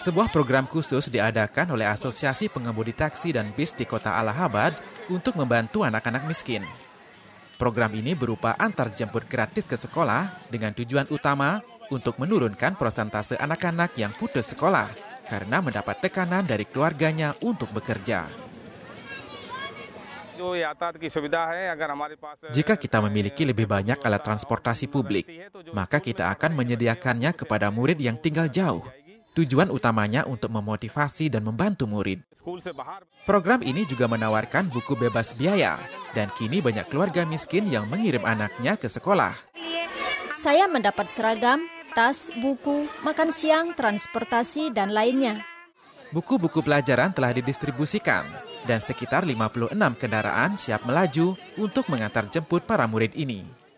Sebuah program khusus diadakan oleh Asosiasi Pengemudi Taksi dan Bis di Kota Allahabad untuk membantu anak-anak miskin. Program ini berupa antar jemput gratis ke sekolah dengan tujuan utama untuk menurunkan prosentase anak-anak yang putus sekolah karena mendapat tekanan dari keluarganya untuk bekerja. Jika kita memiliki lebih banyak alat transportasi publik, maka kita akan menyediakannya kepada murid yang tinggal jauh Tujuan utamanya untuk memotivasi dan membantu murid. Program ini juga menawarkan buku bebas biaya, dan kini banyak keluarga miskin yang mengirim anaknya ke sekolah. Saya mendapat seragam, tas, buku, makan siang, transportasi, dan lainnya. Buku-buku pelajaran telah didistribusikan, dan sekitar 56 kendaraan siap melaju untuk mengantar jemput para murid ini.